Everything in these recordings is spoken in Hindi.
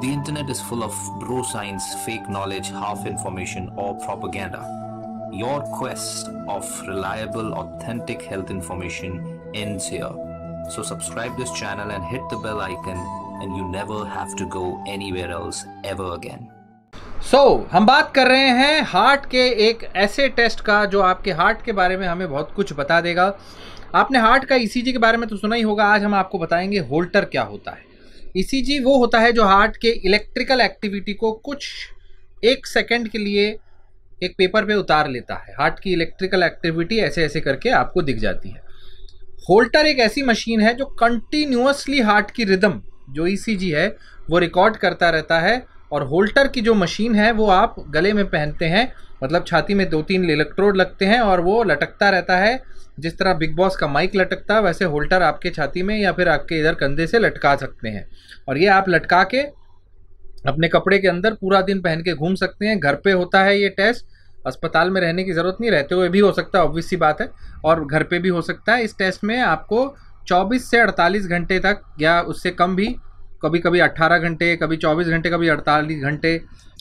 The internet is full of bro science, fake knowledge, half information, or propaganda. Your quest of reliable, authentic health information ends here. So subscribe this channel and hit the bell icon and you never have to go anywhere else ever again. So so, हम बात कर रहे हैं हार्ट के एक ऐसे टेस्ट का जो आपके हार्ट के बारे में हमें बहुत कुछ बता देगा आपने हार्ट का ईसीजी के बारे में तो सुना ही होगा आज हम आपको बताएंगे होल्टर क्या होता है ईसीजी वो होता है जो हार्ट के इलेक्ट्रिकल एक्टिविटी को कुछ एक सेकंड के लिए एक पेपर पे उतार लेता है हार्ट की इलेक्ट्रिकल एक्टिविटी ऐसे ऐसे करके आपको दिख जाती है होल्टर एक ऐसी मशीन है जो कंटिन्यूसली हार्ट की रिदम जो ईसीजी है वो रिकॉर्ड करता रहता है और होल्टर की जो मशीन है वो आप गले में पहनते हैं मतलब छाती में दो तीन इलेक्ट्रोड लगते हैं और वो लटकता रहता है जिस तरह बिग बॉस का माइक लटकता वैसे होल्टर आपके छाती में या फिर आपके इधर कंधे से लटका सकते हैं और ये आप लटका के अपने कपड़े के अंदर पूरा दिन पहन के घूम सकते हैं घर पे होता है ये टेस्ट अस्पताल में रहने की ज़रूरत नहीं रहते हुए भी हो सकता है ऑब्वियस सी बात है और घर पे भी हो सकता है इस टेस्ट में आपको 24 से 48 घंटे तक या उससे कम भी कभी कभी 18 घंटे कभी 24 घंटे कभी 48 घंटे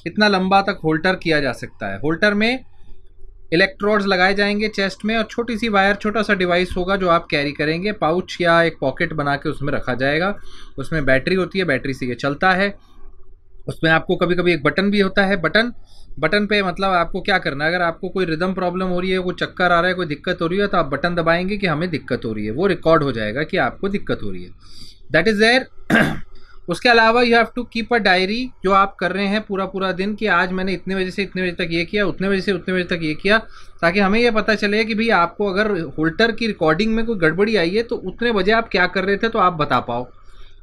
इतना लंबा तक होल्टर किया जा सकता है होल्टर में इलेक्ट्रोड्स लगाए जाएंगे चेस्ट में और छोटी सी वायर छोटा सा डिवाइस होगा जो आप कैरी करेंगे पाउच या एक पॉकेट बना के उसमें रखा जाएगा उसमें बैटरी होती है बैटरी से ये चलता है उसमें आपको कभी कभी एक बटन भी होता है बटन बटन पे मतलब आपको क्या करना है अगर आपको कोई रिदम प्रॉब्लम हो रही है कोई चक्कर आ रहा है कोई दिक्कत हो रही है तो आप बटन दबाएंगे कि हमें दिक्कत हो रही है वो रिकॉर्ड हो जाएगा कि आपको दिक्कत हो रही है दैट इज़ देयर उसके अलावा you have to keep a diary जो आप कर रहे हैं पूरा पूरा दिन कि आज मैंने इतने बजे से इतने बजे तक ये किया उतने बजे से उतने बजे तक ये किया ताकि हमें यह पता चले कि भाई आपको अगर होल्टर की रिकॉर्डिंग में कोई गड़बड़ी आई है तो उतने बजे आप क्या कर रहे थे तो आप बता पाओ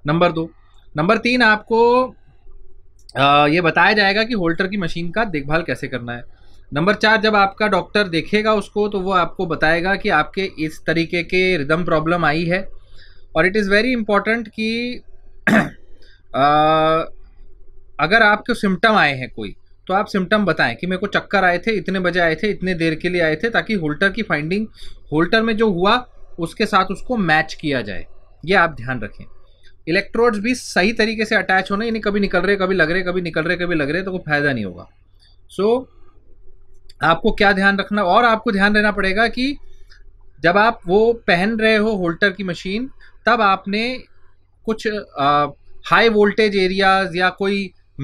नंबर दो नंबर तीन आपको आ, ये बताया जाएगा कि होल्टर की मशीन का देखभाल कैसे करना है नंबर चार जब आपका डॉक्टर देखेगा उसको तो वो आपको बताएगा कि आपके इस तरीके के रिदम प्रॉब्लम आई है और इट इज़ वेरी इंपॉर्टेंट कि अगर आपके सिम्टम आए हैं कोई तो आप सिम्टम बताएं कि मेरे को चक्कर आए थे इतने बजे आए थे इतने देर के लिए आए थे ताकि होल्टर की फाइंडिंग होल्टर में जो हुआ उसके साथ उसको मैच किया जाए ये आप ध्यान रखें इलेक्ट्रोड्स भी सही तरीके से अटैच होने यानी कभी निकल रहे कभी लग रहे कभी निकल रहे कभी लग रहे तो कोई फायदा नहीं होगा सो so, आपको क्या ध्यान रखना और आपको ध्यान रहना पड़ेगा कि जब आप वो पहन रहे हो होल्टर की मशीन तब आपने कुछ आ, हाई वोल्टेज एरियाज या कोई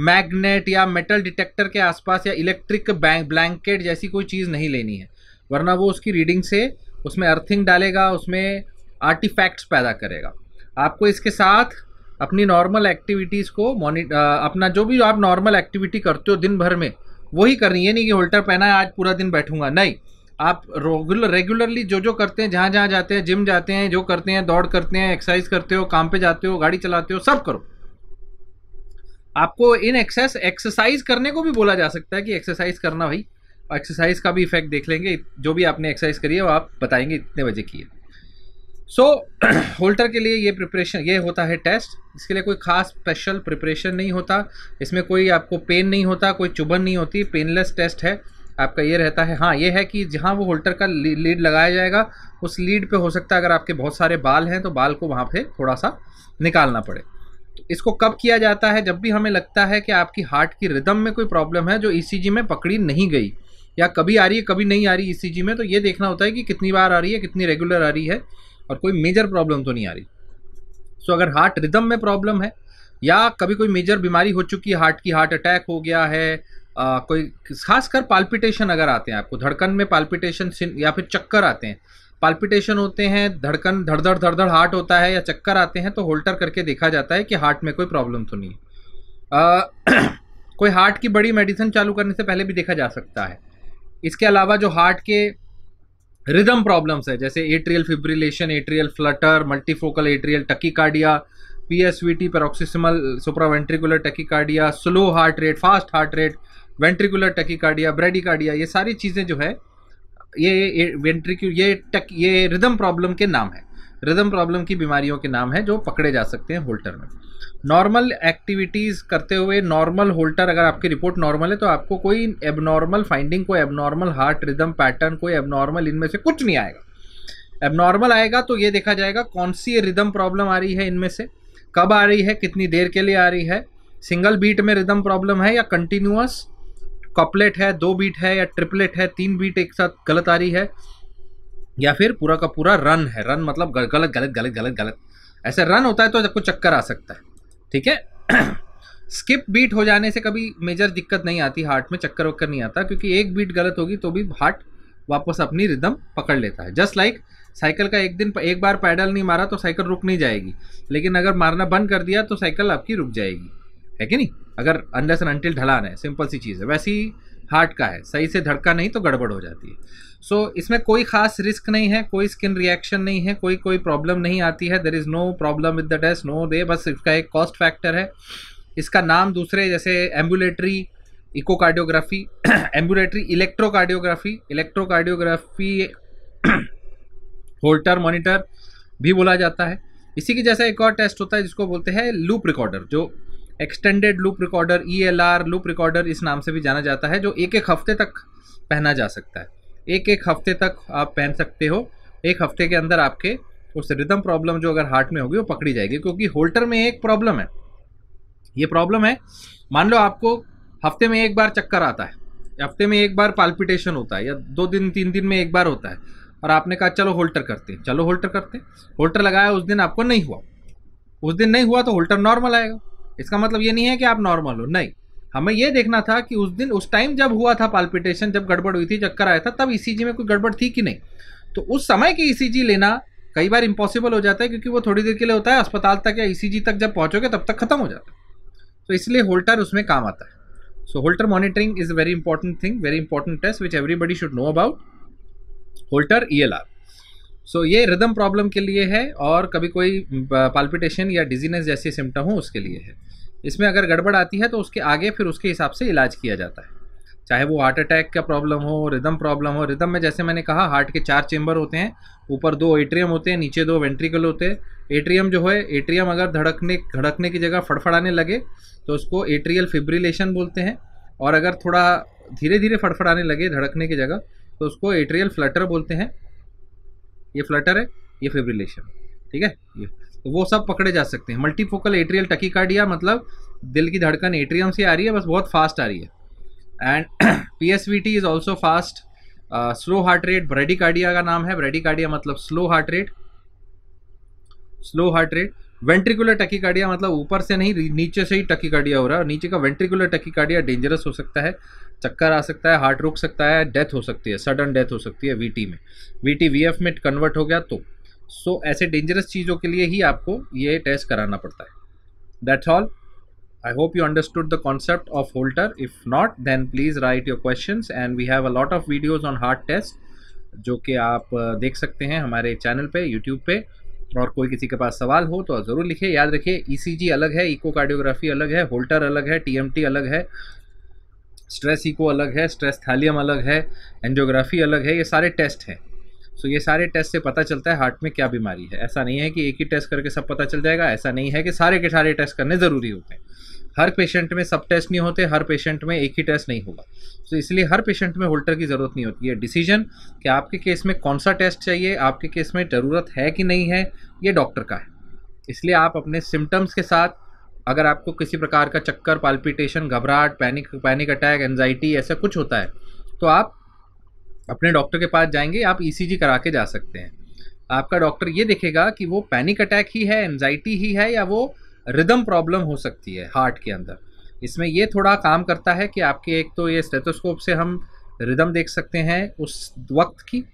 मैग्नेट या मेटल डिटेक्टर के आसपास या इलेक्ट्रिक ब्लैंकेट जैसी कोई चीज़ नहीं लेनी है वरना वो उसकी रीडिंग से उसमें अर्थिंग डालेगा उसमें आर्टिफैक्ट्स पैदा करेगा आपको इसके साथ अपनी नॉर्मल एक्टिविटीज़ को मॉनिट अपना जो भी आप नॉर्मल एक्टिविटी करते हो दिन भर में वही करनी है नहीं कि होल्टर पहना है आज पूरा दिन बैठूंगा नहीं आप रेगुलर रेगुलरली जो जो करते हैं जहाँ जहाँ जाते हैं जिम जाते हैं जो करते हैं दौड़ करते हैं एक्सरसाइज करते हो काम पे जाते हो गाड़ी चलाते हो सब करो आपको इन एक्सेस एक्सरसाइज करने को भी बोला जा सकता है कि एक्सरसाइज करना भाई एक्सरसाइज का भी इफेक्ट देख लेंगे जो भी आपने एक्सरसाइज करी है वो आप बताएंगे इतने बजे की है सो so, होल्टर के लिए ये प्रिपरेशन ये होता है टेस्ट इसके लिए कोई खास स्पेशल प्रिपरेशन नहीं होता इसमें कोई आपको पेन नहीं होता कोई चुभन नहीं होती पेनलेस टेस्ट है आपका ये रहता है हाँ ये है कि जहाँ वो होल्टर का लीड लगाया जाएगा उस लीड पे हो सकता है अगर आपके बहुत सारे बाल हैं तो बाल को वहाँ पे थोड़ा सा निकालना पड़े इसको कब किया जाता है जब भी हमें लगता है कि आपकी हार्ट की रिदम में कोई प्रॉब्लम है जो ई e में पकड़ी नहीं गई या कभी आ रही है कभी नहीं आ रही ई e में तो ये देखना होता है कि कितनी बार आ रही है कितनी रेगुलर आ रही है और कोई मेजर प्रॉब्लम तो नहीं आ रही सो अगर हार्ट रिदम में प्रॉब्लम है या कभी कोई मेजर बीमारी हो चुकी है हार्ट की हार्ट अटैक हो गया है आ, कोई खासकर पाल्पिटेशन अगर आते हैं आपको धड़कन में पाल्पिटेशन या फिर चक्कर आते हैं पाल्पिटेशन होते हैं धड़कन धड़धड़ धड़धड़ हार्ट होता है या चक्कर आते हैं तो होल्टर करके देखा जाता है कि हार्ट में कोई प्रॉब्लम तो नहीं कोई हार्ट की बड़ी मेडिसिन चालू करने से पहले भी देखा जा सकता है इसके अलावा जो हार्ट के रिदम प्रॉब्लम्स है जैसे atrial fibrillation atrial flutter multifocal atrial tachycardia P S V T paroxysmal supraventricular tachycardia slow heart rate fast heart rate ventricular tachycardia bradycardia ये सारी चीज़ें जो है ये वेंट्रिक्यू ये टक ये रिदम प्रॉब्लम के नाम है रिदम प्रॉब्लम की बीमारियों के नाम है जो पकड़े जा सकते हैं होल्टर में नॉर्मल एक्टिविटीज़ करते हुए नॉर्मल होल्टर अगर आपकी रिपोर्ट नॉर्मल है तो आपको कोई एबनॉर्मल फाइंडिंग कोई एबनॉर्मल हार्ट रिदम पैटर्न कोई एबनॉर्मल इनमें से कुछ नहीं आएगा एबनॉर्मल आएगा तो ये देखा जाएगा कौन सी रिदम प्रॉब्लम आ रही है इनमें से कब आ रही है कितनी देर के लिए आ रही है सिंगल बीट में रिदम प्रॉब्लम है या कंटिन्यूस कपलेट है दो बीट है या ट्रिपलेट है तीन बीट एक साथ गलत आ रही है या फिर पूरा का पूरा रन है रन मतलब गलत गलत गलत गलत गलत ऐसे रन होता है तो आपको चक्कर आ सकता है ठीक है स्किप बीट हो जाने से कभी मेजर दिक्कत नहीं आती हार्ट में चक्कर वक्कर नहीं आता क्योंकि एक बीट गलत होगी तो भी हार्ट वापस अपनी रिदम पकड़ लेता है जस्ट लाइक साइकिल का एक दिन एक बार पैडल नहीं मारा तो साइकिल रुक नहीं जाएगी लेकिन अगर मारना बंद कर दिया तो साइकिल आपकी रुक जाएगी है कि नहीं अगर अनलेस एंड अनटिल ढलान है सिंपल सी चीज़ है वैसे ही हार्ट का है सही से धड़का नहीं तो गड़बड़ हो जाती है सो so, इसमें कोई खास रिस्क नहीं है कोई स्किन रिएक्शन नहीं है कोई कोई प्रॉब्लम नहीं आती है there is no problem with the test no दे बस इसका एक कॉस्ट फैक्टर है इसका नाम दूसरे जैसे ambulatory echocardiography ambulatory electrocardiography electrocardiography Holter monitor भी बोला जाता है इसी की जैसा एक और टेस्ट होता है जिसको बोलते हैं लूप रिकॉर्डर जो extended loop recorder or loop recorder इस नाम से भी जाना जाता है जो एक एक हफ्ते तक पहना जा सकता है एक एक हफ्ते तक आप पहन सकते हो एक हफ्ते के अंदर आपके उस रिदम प्रॉब्लम जो अगर हार्ट में होगी वो पकड़ी जाएगी क्योंकि होल्टर में एक प्रॉब्लम है ये प्रॉब्लम है मान लो आपको हफ्ते में एक बार चक्कर आता है हफ्ते में एक बार पाल्पिटेशन होता है या दो दिन तीन दिन में एक बार होता है और आपने कहा चलो होल्टर करते हैं चलो होल्टर करते हैं होल्टर लगाया उस दिन आपको नहीं हुआ उस दिन नहीं हुआ तो होल्टर नॉर्मल आएगा इसका मतलब ये नहीं है कि आप नॉर्मल हो नहीं हमें यह देखना था कि उस दिन उस टाइम जब हुआ था पाल्पिटेशन जब गड़बड़ हुई थी चक्कर आया था तब ईसीजी e में कोई गड़बड़ थी कि नहीं तो उस समय की ईसीजी e लेना कई बार इम्पॉसिबल हो जाता है क्योंकि वो थोड़ी देर के लिए होता है अस्पताल तक या ईसीजी e तक जब पहुँचोगे तब तक खत्म हो जाता है तो इसलिए होल्टर उसमें काम आता है so Holter monitoring is very important thing very important test which everybody should know about Holter E L R so ये रिदम प्रॉब्लम के लिए है और कभी कोई पाल्पिटेशन या डिजीनेस जैसे सिम्टम हो उसके लिए है इसमें अगर गड़बड़ आती है तो उसके आगे फिर उसके हिसाब से इलाज किया जाता है चाहे वो हार्ट अटैक का प्रॉब्लम हो रिदम प्रॉब्लम हो रिदम में जैसे मैंने कहा हार्ट के चार चेंबर होते हैं ऊपर दो एट्रियम होते हैं नीचे दो वेंट्रिकल होते हैं एट्रियम जो है एट्रियम अगर धड़कने धड़कने की जगह फड़फड़ाने लगे तो उसको एट्रियल फिब्रिलेशन बोलते हैं और अगर थोड़ा धीरे धीरे फड़फड़ाने लगे धड़कने की जगह तो उसको एट्रियल फ्लटर बोलते हैं ये फ्लटर है ये फेब्रिलेशन ठीक है ये तो वो सब पकड़े जा सकते हैं मल्टीफोकल एट्रियल टकीकार्डिया मतलब दिल की धड़कन एट्रियम से आ रही है बस बहुत फास्ट आ रही है and P S V T is also fast slow heart rate bradycardia का नाम है ब्रेडिकार्डिया मतलब slow heart rate slow heart rate ventricular tachycardia मतलब ऊपर से नहीं नीचे से ही टकीकार्डिया हो रहा है नीचे का वेंट्रिकुलर टकीकार्डिया डेंजरस हो सकता है चक्कर आ सकता है हार्ट रुक सकता है डेथ हो सकती है सडन डेथ हो सकती है वीटी में वीटी वीएफ में कन्वर्ट हो गया तो सो so, ऐसे डेंजरस चीज़ों के लिए ही आपको ये टेस्ट कराना पड़ता है that's all I hope you understood the concept of Holter. If not, then please write your questions. And we have a lot of videos on heart test जो कि आप uh, देख सकते हैं हमारे चैनल पे यूट्यूब पे और कोई किसी के पास सवाल हो तो ज़रूर लिखिए याद रखिए ईसीजी e अलग है इकोकार्डियोग्राफी अलग है होल्टर अलग है टीएमटी अलग है स्ट्रेस इको अलग है स्ट्रेस थैलियम अलग है एंजियोग्राफी अलग है ये सारे टेस्ट हैं सो ये सारे टेस्ट से पता चलता है हार्ट में क्या बीमारी है ऐसा नहीं है कि एक ही टेस्ट करके सब पता चल जाएगा ऐसा नहीं है कि सारे के सारे टेस्ट करने ज़रूरी होते हैं हर पेशेंट में सब टेस्ट नहीं होते हर पेशेंट में एक ही टेस्ट नहीं होगा तो इसलिए हर पेशेंट में होल्टर की ज़रूरत नहीं होती है डिसीजन कि आपके केस में कौन सा टेस्ट चाहिए आपके केस में ज़रूरत है कि नहीं है ये डॉक्टर का है इसलिए आप अपने सिम्टम्स के साथ अगर आपको किसी प्रकार का चक्कर पाल्पिटेशन घबराहट पैनिक पैनिक अटैक एनजाइटी ऐसा कुछ होता है तो आप अपने डॉक्टर के पास जाएंगे आप ई e करा के जा सकते हैं आपका डॉक्टर ये देखेगा कि वो पैनिक अटैक ही है एनजाइटी ही है या वो रिदम प्रॉब्लम हो सकती है हार्ट के अंदर इसमें ये थोड़ा काम करता है कि आपके एक तो ये स्टेथोस्कोप से हम रिदम देख सकते हैं उस वक्त की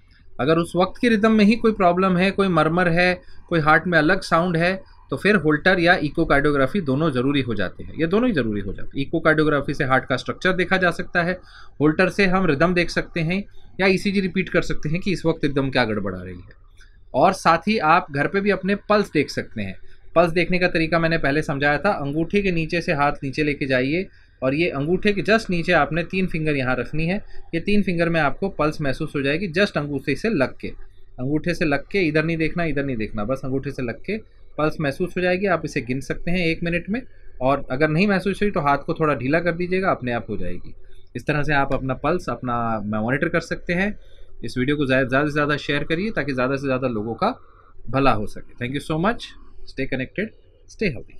अगर उस वक्त की रिदम में ही कोई प्रॉब्लम है कोई मरमर है कोई हार्ट में अलग साउंड है तो फिर होल्टर या इकोकार्डियोग्राफी दोनों ज़रूरी हो जाते हैं ये दोनों ही ज़रूरी हो जाते हैं इकोकार्डियोग्राफी से हार्ट का स्ट्रक्चर देखा जा सकता है होल्टर से हम रिदम देख सकते हैं या जी रिपीट कर सकते हैं कि इस वक्त एकदम क्या गड़बड़ा रही है और साथ ही आप घर पर भी अपने पल्स देख सकते हैं पल्स देखने का तरीका मैंने पहले समझाया था अंगूठे के नीचे से हाथ नीचे लेके जाइए और ये अंगूठे के जस्ट नीचे आपने तीन फिंगर यहाँ रखनी है ये तीन फिंगर में आपको पल्स महसूस हो जाएगी जस्ट अंगूठे से लग के अंगूठे से लग के इधर नहीं देखना इधर नहीं देखना बस अंगूठे से लग के पल्स महसूस हो जाएगी आप इसे गिन सकते हैं एक मिनट में और अगर नहीं महसूस हुई तो हाथ को थोड़ा ढीला कर दीजिएगा अपने आप हो जाएगी इस तरह से आप अपना पल्स अपना मॉनिटर कर सकते हैं इस वीडियो को ज़्यादा से ज़्यादा शेयर करिए ताकि ज़्यादा से ज़्यादा लोगों का भला हो सके thank you so much Stay connected, stay healthy.